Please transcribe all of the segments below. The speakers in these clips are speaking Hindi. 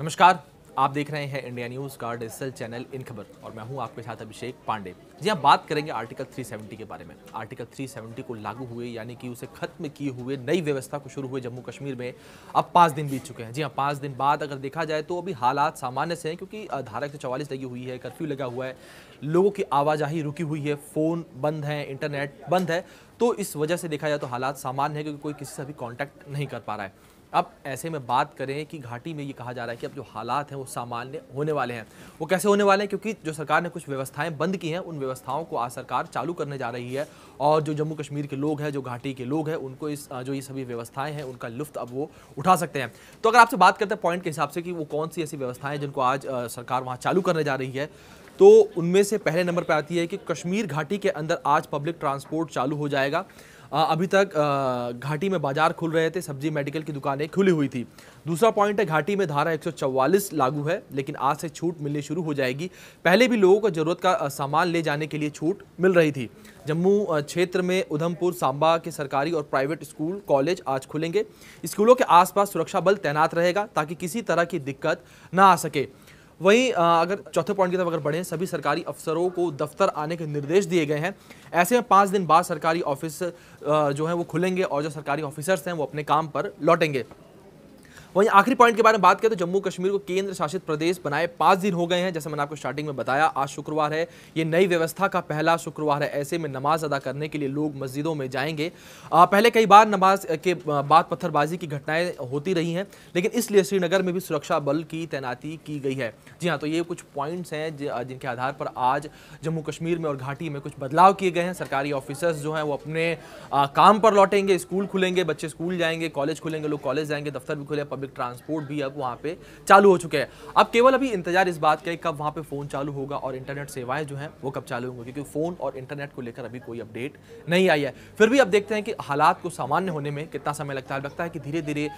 नमस्कार आप देख रहे हैं इंडिया न्यूज का डिजिटल चैनल इन खबर और मैं हूं आपके साथ अभिषेक पांडे जी हम हाँ, बात करेंगे आर्टिकल 370 के बारे में आर्टिकल 370 को लागू हुए यानी कि उसे खत्म किए हुए नई व्यवस्था को शुरू हुए जम्मू कश्मीर में अब पाँच दिन बीत चुके हैं जी हाँ पाँच दिन बाद अगर देखा जाए तो अभी हालात सामान्य से हैं क्योंकि धारा एक लगी हुई है कर्फ्यू लगा हुआ है लोगों की आवाजाही रुकी हुई है फ़ोन बंद है इंटरनेट बंद है तो इस वजह से देखा जाए तो हालात सामान्य है क्योंकि कोई किसी से अभी कॉन्टैक्ट नहीं कर पा रहा है अब ऐसे में बात करें कि घाटी में ये कहा जा रहा है कि अब जो हालात हैं वो सामान्य होने वाले हैं वो कैसे होने वाले हैं क्योंकि जो सरकार ने कुछ व्यवस्थाएं बंद की हैं उन व्यवस्थाओं को आज सरकार चालू करने जा रही है और जो जम्मू कश्मीर के लोग हैं जो घाटी के लोग हैं उनको इस जो ये सभी व्यवस्थाएँ हैं उनका लुफ्त अब वो उठा सकते हैं तो अगर आपसे बात करते हैं पॉइंट के हिसाब से कि वो कौन सी ऐसी व्यवस्थाएँ जिनको आज सरकार वहाँ चालू करने जा रही है तो उनमें से पहले नंबर पर आती है कि कश्मीर घाटी के अंदर आज पब्लिक ट्रांसपोर्ट चालू हो जाएगा अभी तक घाटी में बाजार खुल रहे थे सब्जी मेडिकल की दुकानें खुली हुई थी दूसरा पॉइंट है घाटी में धारा 144 लागू है लेकिन आज से छूट मिलनी शुरू हो जाएगी पहले भी लोगों को ज़रूरत का सामान ले जाने के लिए छूट मिल रही थी जम्मू क्षेत्र में उधमपुर सांबा के सरकारी और प्राइवेट स्कूल कॉलेज आज खुलेंगे स्कूलों के आसपास सुरक्षा बल तैनात रहेगा ताकि किसी तरह की दिक्कत ना आ सके वहीं अगर चौथे पॉइंट की तरफ अगर बढ़ें सभी सरकारी अफसरों को दफ्तर आने के निर्देश दिए गए हैं ऐसे में पाँच दिन बाद सरकारी ऑफिस जो है वो खुलेंगे और जो सरकारी ऑफिसर्स हैं वो अपने काम पर लौटेंगे वहीं आखिरी पॉइंट के बारे में बात करें तो जम्मू कश्मीर को केंद्र शासित प्रदेश बनाए पाँच दिन हो गए हैं जैसे मैंने आपको स्टार्टिंग में बताया आज शुक्रवार है ये नई व्यवस्था का पहला शुक्रवार है ऐसे में नमाज अदा करने के लिए लोग मस्जिदों में जाएंगे आ, पहले कई बार नमाज के बाद पत्थरबाजी की घटनाएं होती रही हैं लेकिन इसलिए श्रीनगर में भी सुरक्षा बल की तैनाती की गई है जी हाँ तो ये कुछ पॉइंट्स हैं जिनके आधार पर आज जम्मू कश्मीर में और घाटी में कुछ बदलाव किए गए हैं सरकारी ऑफिसर्स जो हैं वो अपने काम पर लौटेंगे स्कूल खुलेंगे बच्चे स्कूल जाएंगे कॉलेज खुलेंगे लोग कॉलेज जाएंगे दफ्तर भी खुले पब्लिक ट्रांसपोर्ट भी अब वहाँ पे चालू हो चुके हैं अब केवल अभी इंतजार इस बात का है कब वहाँ पे फ़ोन चालू होगा और इंटरनेट सेवाएं जो हैं वो कब चालू होंगी क्योंकि फ़ोन और इंटरनेट को लेकर अभी कोई अपडेट नहीं आई है फिर भी अब देखते हैं कि हालात को सामान्य होने में कितना समय लगता है लगता है कि धीरे धीरे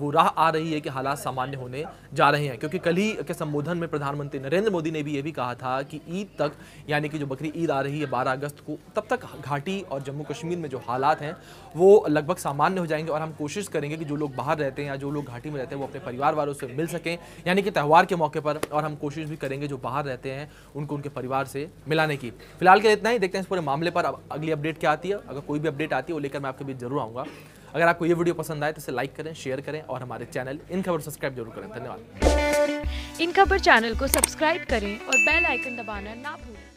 वो राह आ रही है कि हालात सामान्य होने जा रहे हैं क्योंकि कल ही के संबोधन में प्रधानमंत्री नरेंद्र मोदी ने भी ये भी कहा था कि ईद तक यानी कि जो बकरी ईद आ रही है बारह अगस्त को तब तक घाटी और जम्मू कश्मीर में जो हालात हैं वो लगभग सामान्य हो जाएंगे और हम कोशिश करेंगे कि जो लोग बाहर रहते हैं या जो लोग घाटी में रहते हैं वो अपने परिवार वालों से मिल सकें यानी कि त्यौहार के मौके पर और हम कोशिश भी करेंगे जो बाहर रहते हैं उनको उनके परिवार से मिलाने की फिलहाल के लिए इतना ही देखते हैं इस पूरे मामले पर अब अगली अपडेट क्या आती है अगर कोई भी अपडेट आती है वो लेकर मैं आपके बीच जरूर आऊँगा अगर आपको ये वीडियो पसंद आए तो इसे लाइक करें शेयर करें और हमारे चैनल इन खबर सब्सक्राइब जरूर करें धन्यवाद इन खबर चैनल को सब्सक्राइब करें और बेल आइकन दबाना ना भूलें